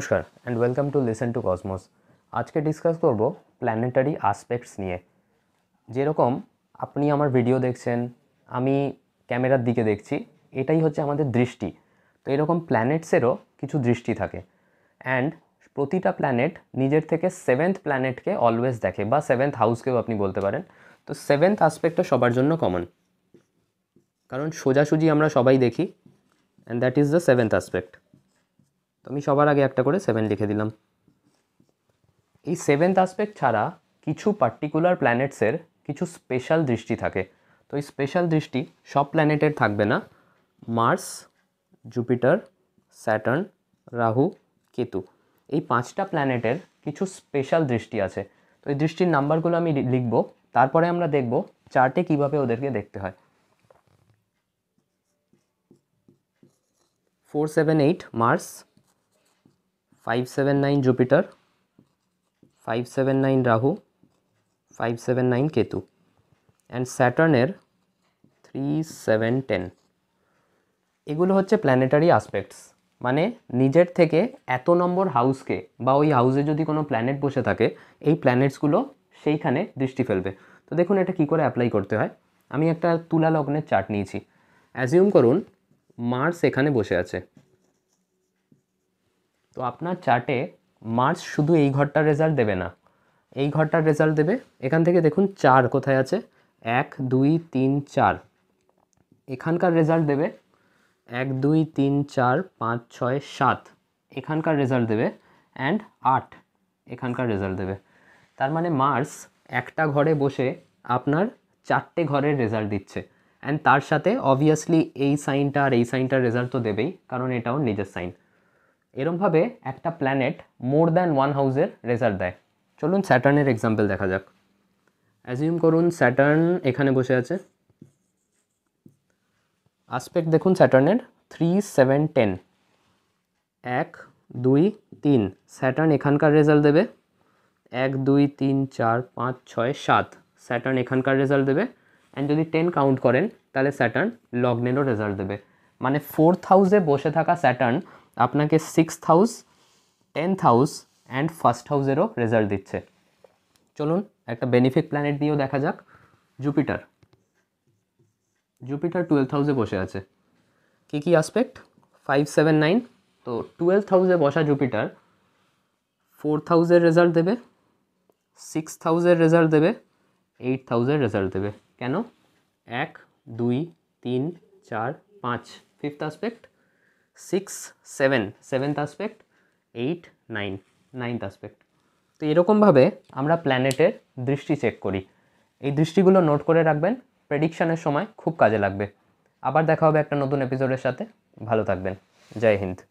নমস্কার and welcome to listen to cosmos আজকে discuss করব প্ল্যানেটারি আসপেক্টস নিয়ে যেরকম আপনি আমার ভিডিও দেখছেন আমি ক্যামেরার দিকে দেখছি এটাই হচ্ছে আমাদের দৃষ্টি তো এরকম প্ল্যানেটসেরও কিছু দৃষ্টি থাকে অ্যান্ড প্রতিটা প্ল্যানেট নিজের থেকে সেভেন্থ প্ল্যানেটকে অলওয়েজ দেখে বা সেভেন্থ হাউসকেও আপনি বলতে পারেন তো সেভেন্থ আসপেক্টটা সবার জন্য কমন কারণ সোজাসুজি আমরা সবাই দেখি and that is the seventh aspect তো আমি সবার আগে একটা করে সেভেন লিখে দিলাম এই সেভেন্থ আসপেক্ট ছাড়া কিছু পার্টিকুলার প্ল্যানেটসের কিছু স্পেশাল দৃষ্টি থাকে তো এই স্পেশাল দৃষ্টি সব প্ল্যানেটের থাকবে না Mars Jupiter Saturn Rahu Ketu এই পাঁচটা প্ল্যানেটের কিছু স্পেশাল দৃষ্টি আছে তো এই দৃষ্টির নাম্বারগুলো আমি লিখব তারপরে আমরা দেখব চার্টে কিভাবে ওদেরকে দেখতে হয় four seven eight Mars 579 Jupiter, 579 Rahu, 579 Ketu and স্যাটার্নের থ্রি সেভেন টেন এগুলো হচ্ছে প্ল্যানেটারি আসপেক্টস মানে নিজের থেকে এত নম্বর হাউসকে বা ওই হাউসে যদি কোনো প্ল্যানেট বসে থাকে এই প্ল্যানেটসগুলো সেইখানে দৃষ্টি ফেলবে তো দেখুন এটা কি করে অ্যাপ্লাই করতে হয় আমি একটা তুলা লগ্নের চার্ট নিয়েছি অ্যাজিউম করুন মার্স এখানে বসে আছে তো আপনার চার্টে মার্চ শুধু এই ঘরটার রেজাল্ট দেবে না এই ঘরটার রেজাল্ট দেবে এখান থেকে দেখুন চার কোথায় আছে এক দুই তিন চার এখানকার রেজাল্ট দেবে এক দুই তিন চার পাঁচ ছয় সাত এখানকার রেজাল্ট দেবে অ্যান্ড আট এখানকার রেজাল্ট দেবে তার মানে মার্স একটা ঘরে বসে আপনার চারটে ঘরের রেজাল্ট দিচ্ছে অ্যান্ড তার সাথে অবভিয়াসলি এই সাইনটা আর এই সাইনটার রেজাল্ট তো দেবেই কারণ এটাও নিজের সাইন এরমভাবে একটা প্ল্যানেট মোর দ্যান ওয়ান হাউসের রেজাল্ট দেয় চলুন স্যাটার্নের এক্সাম্পল দেখা যাক অ্যাজিউম করুন স্যাটার্ন এখানে বসে আছে আসপেক্ট দেখুন স্যাটার্নের থ্রি সেভেন টেন এক দুই তিন স্যাটার্ন এখানকার রেজাল্ট দেবে এক দুই তিন চার পাঁচ ছয় সাত স্যাটার্ন এখানকার রেজাল্ট দেবে অ্যান্ড যদি টেন কাউন্ট করেন তাহলে স্যাটার্ন লগ্নেরও রেজাল্ট দেবে মানে ফোর্থ হাউসে বসে থাকা স্যাটার্ন আপনাকে sixth house tenth house and first হাউসেরও রেজাল্ট দিচ্ছে চলুন একটা বেনিফিক প্ল্যানেট দিয়েও দেখা যাক জুপিটার জুপিটার টুয়েলভ হাউসে বসে আছে কী কী আসপেক্ট ফাইভ সেভেন নাইন তো টুয়েলভ হাউসে বসা জুপিটার ফোর হাউসের রেজাল্ট দেবে সিক্স হাউসের রেজাল্ট দেবে এইট হাউসের রেজাল্ট দেবে কেন এক দুই তিন চার পাঁচ fifth aspect six seven seventh aspect eight nine ninth aspect তো এরকমভাবে আমরা প্ল্যানেটের দৃষ্টি চেক করি এই দৃষ্টিগুলো নোট করে রাখবেন প্রেডিকশানের সময় খুব কাজে লাগবে আবার দেখা হবে একটা নতুন এপিসোডের সাথে ভালো থাকবেন জয় হিন্দ